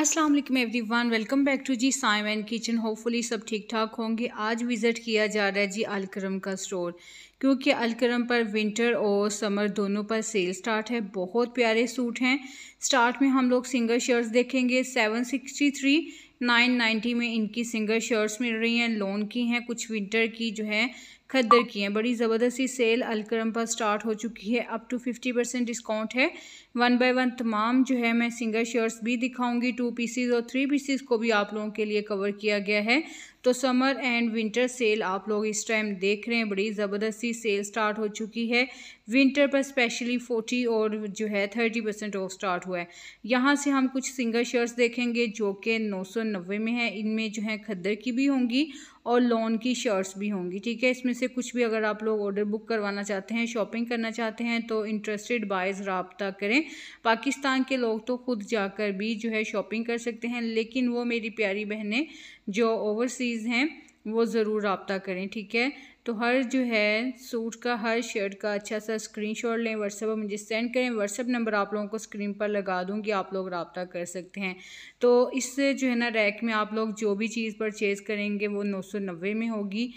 अस्सलाम वालेकुम everyone welcome back to जी साइम एंड किचन होपफुली सब ठीक ठाक होंगे आज विज़िट किया जा रहा है जी अलकरम का स्टोर क्योंकि अलकरम पर विंटर और समर दोनों पर सेल स्टार्ट है बहुत प्यारे सूट हैं स्टार्ट में हम लोग सिंगल शर्ट्स देखेंगे seven sixty three nine ninety में इनकी सिंगल शर्ट्स मिल रही हैं लॉन की हैं कुछ विंटर की जो है खद्दर की हैं बड़ी ज़बरदस्ती सेल अलक्रम पर स्टार्ट हो चुकी है up to fifty percent discount है वन बाय वन तमाम जो है मैं सिंगल शर्ट्स भी दिखाऊंगी टू पीसीज और थ्री पीसीज को भी आप लोगों के लिए कवर किया गया है तो समर एंड विंटर सेल आप लोग इस टाइम देख रहे हैं बड़ी ज़बरदस्ती सेल स्टार्ट हो चुकी है विंटर पर स्पेशली फोर्टी और जो है थर्टी परसेंट ऑफ स्टार्ट हुआ है यहाँ से हम कुछ सिंगल शर्ट्स देखेंगे जो कि नौ सौ नब्बे में है इनमें जो है खद्दर की भी होंगी और लॉन की शर्ट्स भी होंगी ठीक है इसमें से कुछ भी अगर आप लोग ऑर्डर बुक करवाना चाहते हैं शॉपिंग करना चाहते हैं तो इंटरेस्टेड बायज़ रबता करें पाकिस्तान के लोग तो खुद जाकर भी जो है शॉपिंग कर सकते हैं लेकिन वो मेरी प्यारी बहनें जो ओवरसीज़ हैं वो ज़रूर रबता करें ठीक है तो हर जो है सूट का हर शर्ट का अच्छा सा स्क्रीनशॉट लें व्हाट्सएप पर मुझे सेंड करें व्हाट्सअप नंबर आप लोगों को स्क्रीन पर लगा दूंगी आप लोग रबता कर सकते हैं तो इससे जो है ना रैक में आप लोग जो भी चीज़ परचेज़ करेंगे वो नौ सौ नब्बे में होगी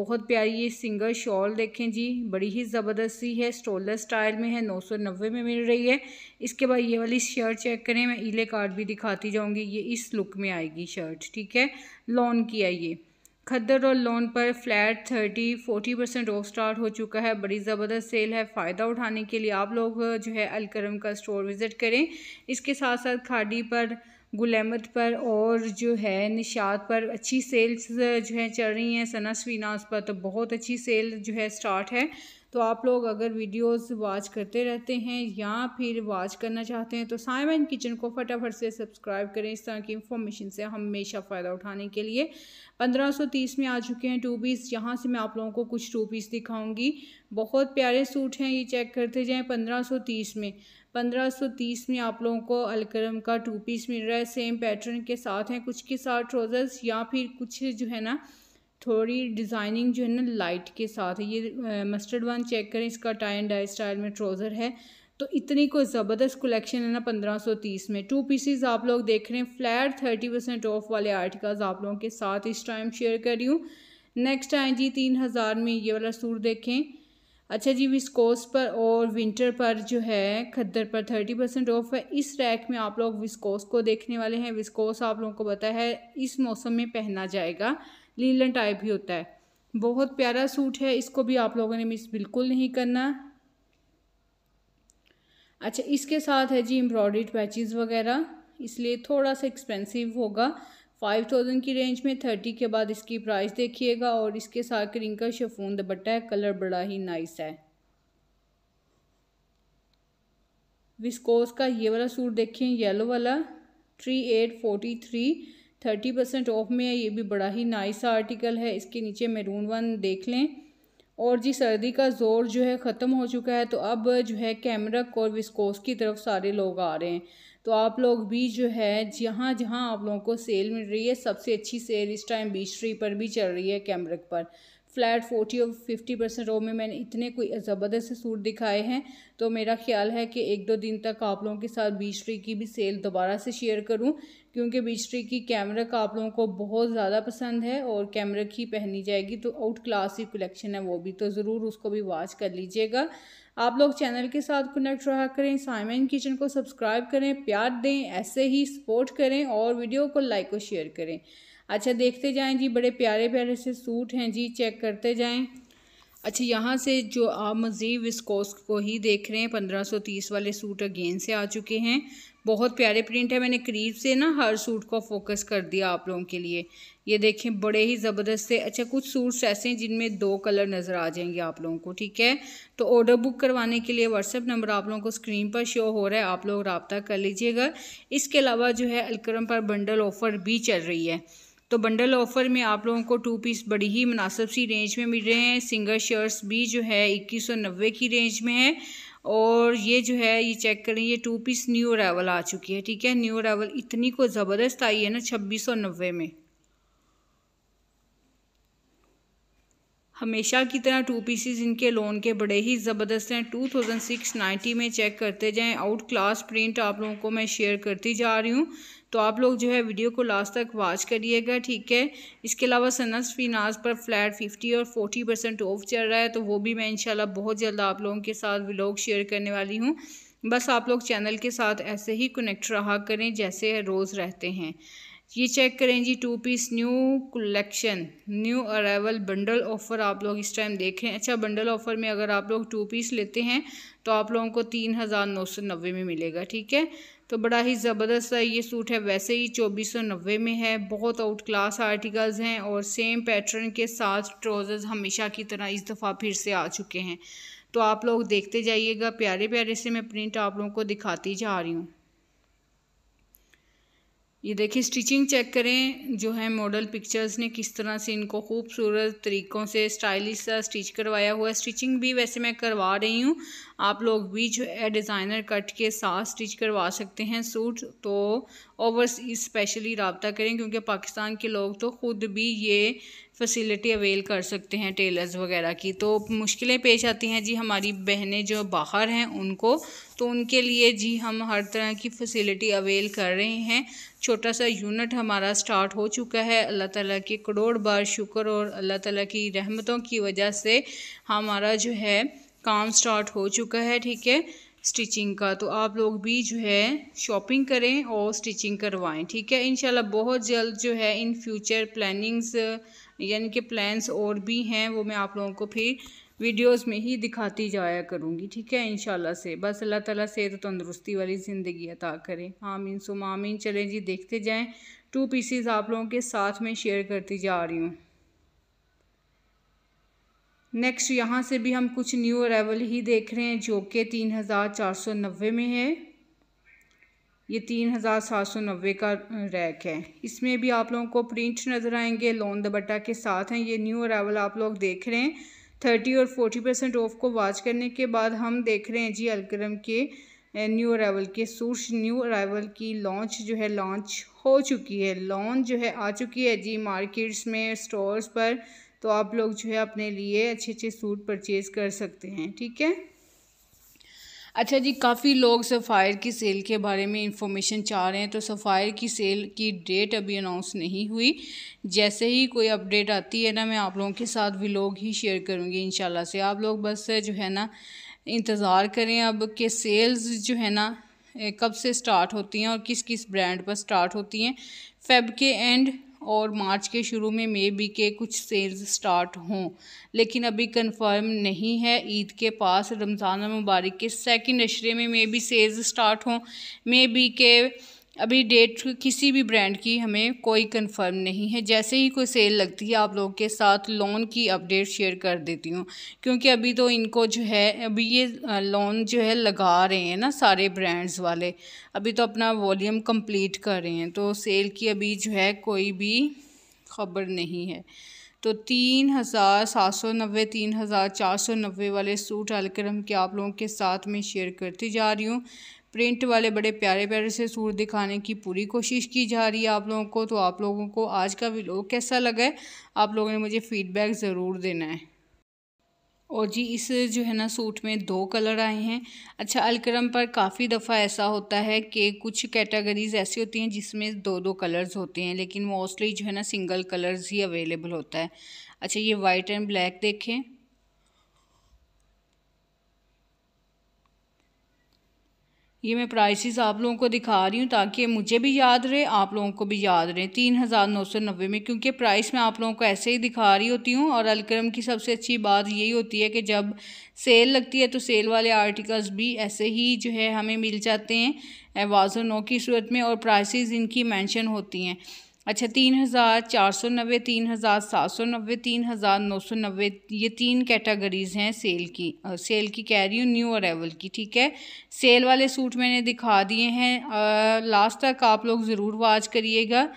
बहुत प्यारी ये सिंगल शॉल देखें जी बड़ी ही ज़बरदस्त सी है स्टोलर स्टाइल में है नौ सौ नब्बे में मिल रही है इसके बाद ये वाली शर्ट चेक करें मैं ईले कार्ड भी दिखाती जाऊँगी ये इस लुक में आएगी शर्ट ठीक है लॉन की है ये खद्दर और लोन पर flat thirty forty percent off start हो चुका है बड़ी ज़बरदस्त सेल है फ़ायदा उठाने के लिए आप लोग जो है अलकरम का स्टोर विज़िट करें इसके साथ साथ खाडी पर गुलमद पर और जो है निशात पर अच्छी सेल्स जो है चल रही हैं सना स्वीनाज पर तो बहुत अच्छी सेल जो है स्टार्ट है तो आप लोग अगर वीडियोस वाच करते रहते हैं या फिर वाच करना चाहते हैं तो साइमन किचन को फटाफट से सब्सक्राइब करें इस तरह की इन्फॉर्मेशन से हमेशा फ़ायदा उठाने के लिए 1530 में आ चुके हैं टू पीस यहाँ से मैं आप लोगों को कुछ टू पीस दिखाऊंगी बहुत प्यारे सूट हैं ये चेक करते सौ 1530 में 1530 में आप लोगों को अलकरम का टू पीस मिल रहा है सेम पैटर्न के साथ हैं कुछ के साथ ट्रोज़र्स या फिर कुछ जो है ना थोड़ी डिज़ाइनिंग जो है ना लाइट के साथ है ये मस्टर्ड वन चेक करें इसका टाई एंड डाई स्टाइल में ट्रोज़र है तो इतनी कोई ज़बरदस्त कलेक्शन है ना पंद्रह सौ तीस में टू पीसीज आप लोग देख रहे हैं फ्लैट थर्टी परसेंट ऑफ वाले आर्टिकल्स आप लोगों के साथ इस टाइम शेयर कर रही हूँ नेक्स्ट आए जी तीन हज़ार में ये वाला सूट देखें अच्छा जी विस्कोस पर और विंटर पर जो है खद्दर पर थर्टी परसेंट ऑफ है इस रैक में आप लोग विस्कोस को देखने वाले हैं विस्कोस आप लोगों को पता है इस मौसम में पहना जाएगा लीलन टाइप भी होता है बहुत प्यारा सूट है इसको भी आप लोगों ने मिस बिल्कुल नहीं करना अच्छा इसके साथ है जी एम्ब्रॉयड पैचेज़ वगैरह इसलिए थोड़ा सा एक्सपेंसिव होगा फाइव थाउजेंड की रेंज में थर्टी के बाद इसकी प्राइस देखिएगा और इसके साथ करिंग का शफून दुपट्टा है कलर बड़ा ही नाइस है विस्कोस का ये वाला सूट देखें येलो वाला three eight forty three thirty percent off में है ये भी बड़ा ही नाइस आर्टिकल है इसके नीचे मैरून वन देख लें और जी सर्दी का ज़ोर जो है ख़त्म हो चुका है तो अब जो है कैमरक और विस्कोस की तरफ सारे लोग आ रहे हैं तो आप लोग भी जो है जहाँ जहाँ आप लोगों को सेल मिल रही है सबसे अच्छी सेल इस टाइम बीच ट्री पर भी चल रही है कैमरक पर फ्लैट फोर्टी और फिफ्टी परसेंट रो में मैंने इतने कोई ज़बरदस्त सूट दिखाए हैं तो मेरा ख्याल है कि एक दो दिन तक आप लोगों के साथ बीच ट्री की भी सेल दोबारा से शेयर करूं क्योंकि बीच ट्री की कैमरा का आप लोगों को बहुत ज़्यादा पसंद है और कैमरा की पहनी जाएगी तो आउट क्लास ही कलेक्शन है वो भी तो ज़रूर उसको भी वॉच कर लीजिएगा आप लोग चैनल के साथ कनेक्ट रहा करें साइमन किचन को सब्सक्राइब करें प्यार दें ऐसे ही सपोर्ट करें और वीडियो को लाइक और शेयर करें अच्छा देखते जाएं जी बड़े प्यारे प्यारे से सूट हैं जी चेक करते जाएं अच्छा यहाँ से जो आप मज़ीद विस्कोस को ही देख रहे हैं पंद्रह सौ तीस वाले सूट अगेन से आ चुके हैं बहुत प्यारे प्रिंट है मैंने करीब से ना हर सूट को फोकस कर दिया आप लोगों के लिए ये देखें बड़े ही ज़बरदस्त से अच्छा कुछ सूट्स ऐसे हैं जिनमें दो कलर नज़र आ जाएंगे आप लोगों को ठीक है तो ऑर्डर बुक करवाने के लिए व्हाट्सअप नंबर आप लोगों को स्क्रीन पर शो हो रहा है आप लोग रबता कर लीजिएगा इसके अलावा जो है अलक्रम पर बंडल ऑफ़र भी चल रही है तो बंडल ऑफ़र में आप लोगों को टू पीस बड़ी ही मुनासिब सी रेंज में मिल रहे हैं सिंगल शर्ट्स भी जो है इक्कीस सौ नब्बे की रेंज में है और ये जो है ये चेक करें ये टू पीस न्यू अरावल आ चुकी है ठीक है न्यू अरावल इतनी को ज़बरदस्त आई है ना छब्बीस सौ नब्बे में हमेशा की तरह टू पीसीज इनके लोन के बड़े ही ज़बरदस्त हैं टू थाउजेंड सिक्स नाइन्टी में चेक करते जाएं आउट क्लास प्रिंट आप लोगों को मैं शेयर करती जा रही हूँ तो आप लोग जो है वीडियो को लास्ट तक वॉच करिएगा ठीक है इसके अलावा सनस फिनाज पर फ्लैट फिफ्टी और फोर्टी परसेंट ऑफ चल रहा है तो वो भी मैं इनशाला बहुत जल्द आप लोगों के साथ व्लॉग शेयर करने वाली हूँ बस आप लोग चैनल के साथ ऐसे ही कनेक्ट रहा करें जैसे रोज़ रहते हैं ये चेक करें जी two piece new collection new arrival bundle offer आप लोग इस टाइम देख रहे हैं अच्छा बंडल ऑफ़र में अगर आप लोग टू पीस लेते हैं तो आप लोगों को तीन हज़ार नौ सौ नब्बे में मिलेगा ठीक है तो बड़ा ही ज़बरदस्त सा ये सूट है वैसे ही चौबीस सौ नब्बे में है बहुत आउट क्लास आर्टिकल्स हैं और सेम पैटर्न के साथ ट्राउज़र्स हमेशा की तरह इस दफ़ा फिर से आ चुके हैं तो आप लोग देखते जाइएगा प्यारे प्यारे से मैं प्रिंट आप लोगों को दिखाती जा रही हूँ ये देखिए स्टिचिंग चेक करें जो है मॉडल पिक्चर्स ने किस तरह से इनको खूबसूरत तरीक़ों से स्टाइलिश सा स्टिच करवाया हुआ है स्टिचिंग भी वैसे मैं करवा रही हूँ आप लोग भी जो है डिज़ाइनर कट के साथ स्टिच करवा सकते हैं सूट तो ओवर स्पेशली रबता करें क्योंकि पाकिस्तान के लोग तो ख़ुद भी ये फैसिलिटी अवेल कर सकते हैं टेलर्स वगैरह की तो मुश्किलें पेश आती हैं जी हमारी बहनें जो बाहर हैं उनको तो उनके लिए जी हम हर तरह की फैसिलिटी अवेल कर रहे हैं छोटा सा यूनिट हमारा स्टार्ट हो चुका है अल्लाह ताला के करोड़ बार शुक्र और अल्लाह ताला की रहमतों की वजह से हमारा जो है काम स्टार्ट हो चुका है ठीक है स्टिचिंग का तो आप लोग भी जो है शॉपिंग करें और स्टिचिंग करवाएं ठीक है इन बहुत जल्द जो है इन फ्यूचर प्लानिंग्स यानी कि प्लान्स और भी हैं वो मैं आप लोगों को फिर वीडियोस में ही दिखाती जाया करूँगी ठीक है इंशाल्लाह से बस अल्लाह ताला से तो तंदरुस्ती वाली ज़िंदगी अता करें आमीन सुम आमीन चलें जी देखते जाएं टू पीसीज आप लोगों के साथ में शेयर करती जा रही हूँ नेक्स्ट यहाँ से भी हम कुछ न्यू अरावल ही देख रहे हैं जो कि तीन हज़ार चार सौ नब्बे में है ये तीन हज़ार सात सौ नब्बे का रैक है इसमें भी आप लोगों को प्रिंट नज़र आएंगे लोन दबट्टा के साथ हैं ये न्यू अरावल आप लोग देख रहे हैं थर्टी और फोर्टी परसेंट ऑफ को वाच करने के बाद हम देख रहे हैं जी अलक्रम के न्यू अरावल के सूट न्यू अरावल की लॉन्च जो है लॉन्च हो चुकी है लॉन्च जो है आ चुकी है जी मार्केट्स में स्टोर्स पर तो आप लोग जो है अपने लिए अच्छे अच्छे सूट परचेज़ कर सकते हैं ठीक है अच्छा जी काफ़ी लोग सफ़ायर की सेल के बारे में इंफॉर्मेशन चाह रहे हैं तो सफ़ायर की सेल की डेट अभी अनाउंस नहीं हुई जैसे ही कोई अपडेट आती है ना मैं आप लोगों के साथ भी लोग ही शेयर करूँगी इन से आप लोग बस जो है ना इंतज़ार करें अब के सेल्स जो है ना कब से स्टार्ट होती हैं और किस किस ब्रांड पर स्टार्ट होती हैं फेब के एंड और मार्च के शुरू में मे बी के कुछ सेल्स स्टार्ट हों लेकिन अभी कंफर्म नहीं है ईद के पास रमज़ान मुबारक के सेकंड अशरे में मे बी सेल्स स्टार्ट हों मे बी के अभी डेट किसी भी ब्रांड की हमें कोई कंफर्म नहीं है जैसे ही कोई सेल लगती है आप लोगों के साथ लोन की अपडेट शेयर कर देती हूँ क्योंकि अभी तो इनको जो है अभी ये लोन जो है लगा रहे हैं ना सारे ब्रांड्स वाले अभी तो अपना वॉल्यूम कंप्लीट कर रहे हैं तो सेल की अभी जो है कोई भी खबर नहीं है तो तीन हज़ार सात सौ नब्बे तीन हज़ार चार सौ नब्बे वाले सूट डालकर हम क्या आप लोगों के साथ में शेयर करती जा रही हूँ प्रिंट वाले बड़े प्यारे प्यारे से सूट दिखाने की पूरी कोशिश की जा रही है आप लोगों को तो आप लोगों को आज का व्लॉग कैसा लगा है आप लोगों ने मुझे फ़ीडबैक ज़रूर देना है और जी इस जो है ना सूट में दो कलर आए हैं अच्छा अलक्रम पर काफ़ी दफ़ा ऐसा होता है कि कुछ कैटेगरीज ऐसी होती हैं जिसमें दो दो कलर्स होते हैं लेकिन मोस्टली जो है ना सिंगल कलर्स ही अवेलेबल होता है अच्छा ये वाइट एंड ब्लैक देखें ये मैं प्राइसेस आप लोगों को दिखा रही हूँ ताकि मुझे भी याद रहे आप लोगों को भी याद रहे तीन हज़ार नौ सौ नब्बे में क्योंकि प्राइस मैं आप लोगों को ऐसे ही दिखा रही होती हूँ और अलक्रम की सबसे अच्छी बात यही होती है कि जब सेल लगती है तो सेल वाले आर्टिकल्स भी ऐसे ही जो है हमें मिल जाते हैं वाजो नौ की सूरत में और प्राइसेस इनकी मेंशन होती हैं अच्छा तीन हज़ार चार सौ नब्बे तीन हज़ार सात सौ नब्बे तीन हज़ार नौ सौ नब्बे ये तीन कैटेगरीज़ हैं सेल की आ, सेल की कह रही हूँ न्यू अरेवल की ठीक है सेल वाले सूट मैंने दिखा दिए हैं लास्ट तक आप लोग ज़रूर वाच करिएगा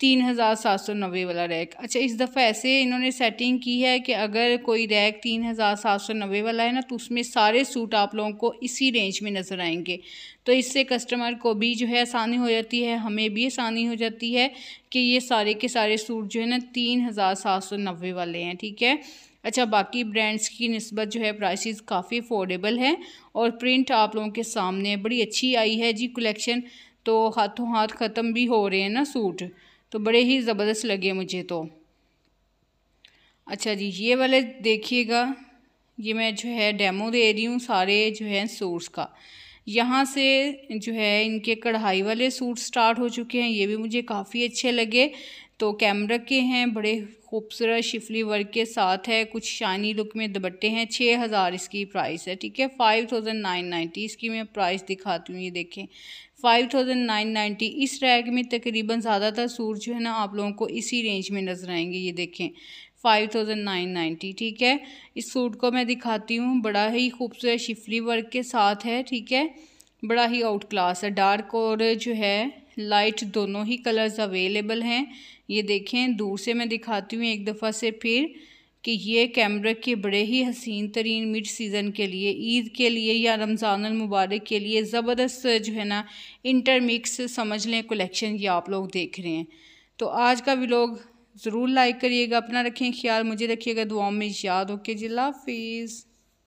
तीन हज़ार सात सौ नब्बे वाला रैक अच्छा इस दफ़ा ऐसे इन्होंने सेटिंग की है कि अगर कोई रैक तीन हज़ार सात सौ नब्बे वाला है ना तो उसमें सारे सूट आप लोगों को इसी रेंज में नज़र आएंगे तो इससे कस्टमर को भी जो है आसानी हो जाती है हमें भी आसानी हो जाती है कि ये सारे के सारे सूट जो है ना तीन हज़ार सात सौ नब्बे वाले हैं ठीक है अच्छा बाकी ब्रांड्स की नस्बत जो है प्राइसेस काफ़ी अफोर्डेबल है और प्रिंट आप लोगों के सामने बड़ी अच्छी आई है जी कलेक्शन तो हाथों हाथ ख़त्म भी हो रहे हैं ना सूट तो बड़े ही ज़बरदस्त लगे मुझे तो अच्छा जी ये वाले देखिएगा ये मैं जो है डेमो दे रही हूँ सारे जो है सूट्स का यहाँ से जो है इनके कढ़ाई वाले सूट स्टार्ट हो चुके हैं ये भी मुझे काफ़ी अच्छे लगे तो कैमरा के हैं बड़े खूबसूरत शिफली वर्क के साथ है कुछ शाइनी लुक में दुपट्टे हैं छः हज़ार इसकी प्राइस है ठीक है फाइव थाउजेंड नाइन नाइन्टी इसकी मैं प्राइस दिखाती हूँ ये देखें फाइव थाउजेंड नाइन नाइन्टी इस रैग में तकरीबन ज़्यादातर सूट जो है ना आप लोगों को इसी रेंज में नज़र आएंगे ये देखें फाइव थाउजेंड नाइन नाइन्टी ठीक है इस सूट को मैं दिखाती हूँ बड़ा ही खूबसूरत शिफली वर्क के साथ है ठीक है बड़ा ही आउट क्लास है डार्क और जो है लाइट दोनों ही कलर्स अवेलेबल हैं ये देखें दूर से मैं दिखाती हूँ एक दफ़ा से फिर कि ये कैमरा के बड़े ही हसीन तरीन मिड सीज़न के लिए ईद के लिए या रमज़ान मुबारक के लिए ज़बरदस्त जो है ना इंटरमिक्स समझ लें कलेक्शन ये आप लोग देख रहे हैं तो आज का लोग ज़रूर लाइक करिएगा अपना रखें ख्याल मुझे रखिएगा दुआओं में याद ओके जिला हाफिज़